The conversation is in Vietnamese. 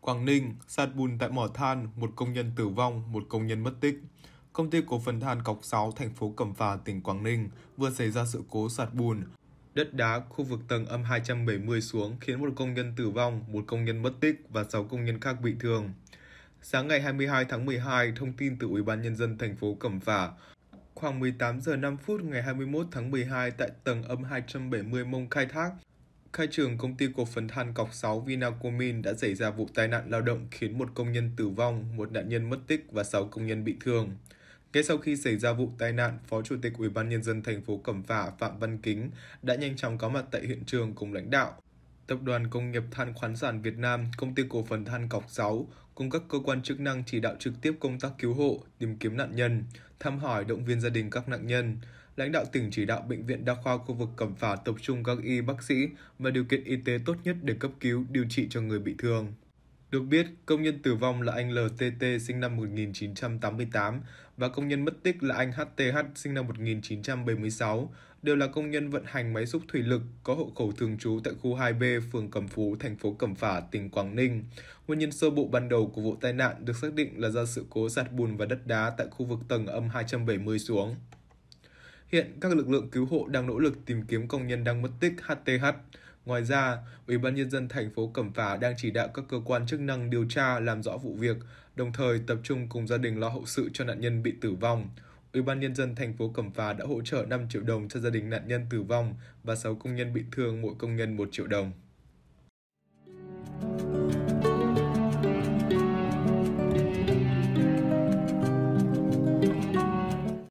Quảng Ninh, sạt bùn tại mỏ than, một công nhân tử vong, một công nhân mất tích. Công ty cổ phần than Cọc 6, thành phố Cẩm Phả tỉnh Quảng Ninh vừa xảy ra sự cố sạt bùn. Đất đá khu vực tầng âm 270 xuống khiến một công nhân tử vong, một công nhân mất tích và 6 công nhân khác bị thương. Sáng ngày 22 tháng 12, thông tin từ Ủy ban nhân dân thành phố Cẩm Phả, khoảng 18 giờ 5 phút ngày 21 tháng 12 tại tầng âm 270 mông khai thác, khai trường công ty cổ phần than cọc 6 Vinacomin đã xảy ra vụ tai nạn lao động khiến một công nhân tử vong, một nạn nhân mất tích và 6 công nhân bị thương. Ngay sau khi xảy ra vụ tai nạn, Phó Chủ tịch Ủy ban nhân dân thành phố Cẩm Phả Phạm Văn Kính đã nhanh chóng có mặt tại hiện trường cùng lãnh đạo, Tập đoàn Công nghiệp Than khoáng sản Việt Nam, Công ty Cổ phần Than Cọc 6 cùng các cơ quan chức năng chỉ đạo trực tiếp công tác cứu hộ, tìm kiếm nạn nhân, thăm hỏi động viên gia đình các nạn nhân. Lãnh đạo tỉnh chỉ đạo bệnh viện đa khoa khu vực Cẩm Phả tập trung các y bác sĩ và điều kiện y tế tốt nhất để cấp cứu, điều trị cho người bị thương. Được biết, công nhân tử vong là anh LTT sinh năm 1988 và công nhân mất tích là anh HTH sinh năm 1976, đều là công nhân vận hành máy xúc thủy lực có hộ khẩu thường trú tại khu 2B, phường Cẩm Phú, thành phố Cẩm Phả, tỉnh Quảng Ninh. Nguyên nhân sơ bộ ban đầu của vụ tai nạn được xác định là do sự cố sạt bùn và đất đá tại khu vực tầng âm 270 xuống. Hiện các lực lượng cứu hộ đang nỗ lực tìm kiếm công nhân đang mất tích HTH. Ngoài ra, Ủy ban nhân dân thành phố Cẩm Phả đang chỉ đạo các cơ quan chức năng điều tra làm rõ vụ việc, đồng thời tập trung cùng gia đình lo hậu sự cho nạn nhân bị tử vong. Ủy ban nhân dân thành phố Cẩm Phả đã hỗ trợ 5 triệu đồng cho gia đình nạn nhân tử vong và 6 công nhân bị thương mỗi công nhân 1 triệu đồng.